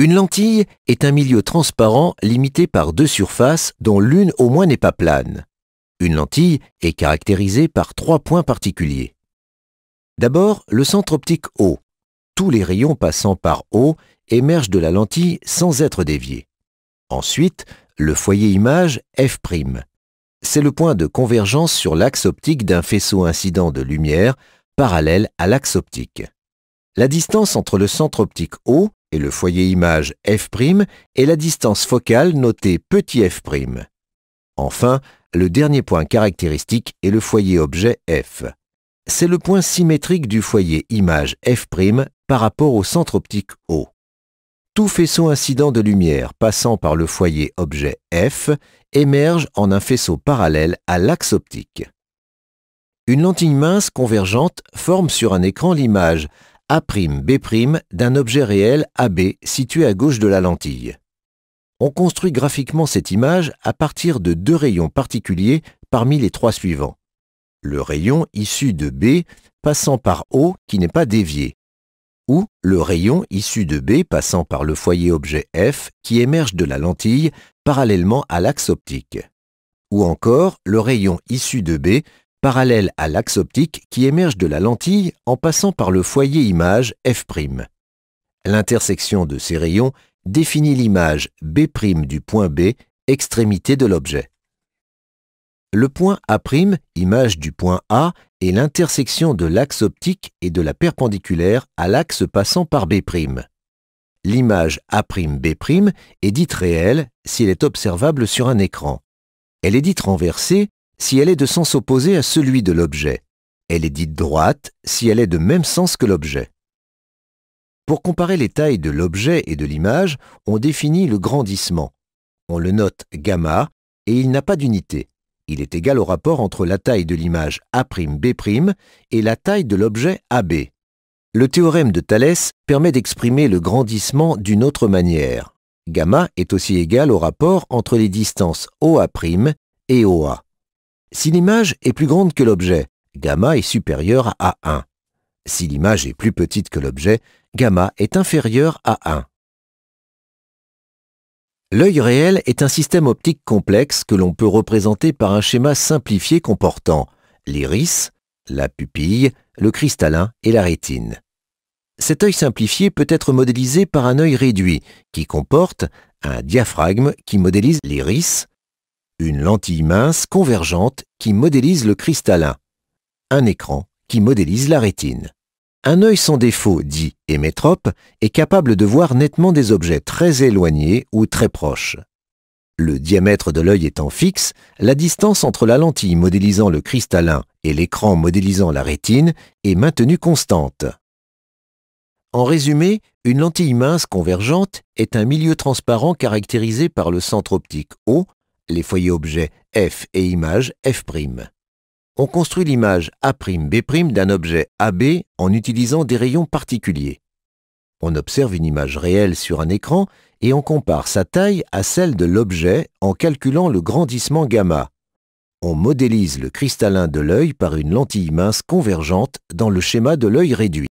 Une lentille est un milieu transparent limité par deux surfaces dont l'une au moins n'est pas plane. Une lentille est caractérisée par trois points particuliers. D'abord, le centre optique O. Tous les rayons passant par O émergent de la lentille sans être déviés. Ensuite, le foyer image F'. C'est le point de convergence sur l'axe optique d'un faisceau incident de lumière parallèle à l'axe optique. La distance entre le centre optique O et le foyer image f' est la distance focale notée petit f'. Enfin, le dernier point caractéristique est le foyer objet f. C'est le point symétrique du foyer image f' par rapport au centre optique O. Tout faisceau incident de lumière passant par le foyer objet f émerge en un faisceau parallèle à l'axe optique. Une lentille mince convergente forme sur un écran l'image A'B' d'un objet réel AB situé à gauche de la lentille. On construit graphiquement cette image à partir de deux rayons particuliers parmi les trois suivants. Le rayon issu de B passant par O qui n'est pas dévié, ou le rayon issu de B passant par le foyer objet F qui émerge de la lentille parallèlement à l'axe optique, ou encore le rayon issu de B parallèle à l'axe optique qui émerge de la lentille en passant par le foyer image F'. L'intersection de ces rayons définit l'image B' du point B, extrémité de l'objet. Le point A', image du point A, est l'intersection de l'axe optique et de la perpendiculaire à l'axe passant par B'. L'image A'B' est dite réelle si elle est observable sur un écran. Elle est dite renversée si elle est de sens opposé à celui de l'objet. Elle est dite droite si elle est de même sens que l'objet. Pour comparer les tailles de l'objet et de l'image, on définit le grandissement. On le note gamma et il n'a pas d'unité. Il est égal au rapport entre la taille de l'image A'B' et la taille de l'objet AB. Le théorème de Thalès permet d'exprimer le grandissement d'une autre manière. Gamma est aussi égal au rapport entre les distances OA' et OA. Si l'image est plus grande que l'objet, gamma est supérieur à 1. Si l'image est plus petite que l'objet, gamma est inférieur à 1. L'œil réel est un système optique complexe que l'on peut représenter par un schéma simplifié comportant l'iris, la pupille, le cristallin et la rétine. Cet œil simplifié peut être modélisé par un œil réduit qui comporte un diaphragme qui modélise l'iris, une lentille mince convergente qui modélise le cristallin, un écran qui modélise la rétine. Un œil sans défaut, dit émétrope, est capable de voir nettement des objets très éloignés ou très proches. Le diamètre de l'œil étant fixe, la distance entre la lentille modélisant le cristallin et l'écran modélisant la rétine est maintenue constante. En résumé, une lentille mince convergente est un milieu transparent caractérisé par le centre optique haut les foyers objets F et image F'. On construit l'image A'B' d'un objet AB en utilisant des rayons particuliers. On observe une image réelle sur un écran et on compare sa taille à celle de l'objet en calculant le grandissement gamma. On modélise le cristallin de l'œil par une lentille mince convergente dans le schéma de l'œil réduit.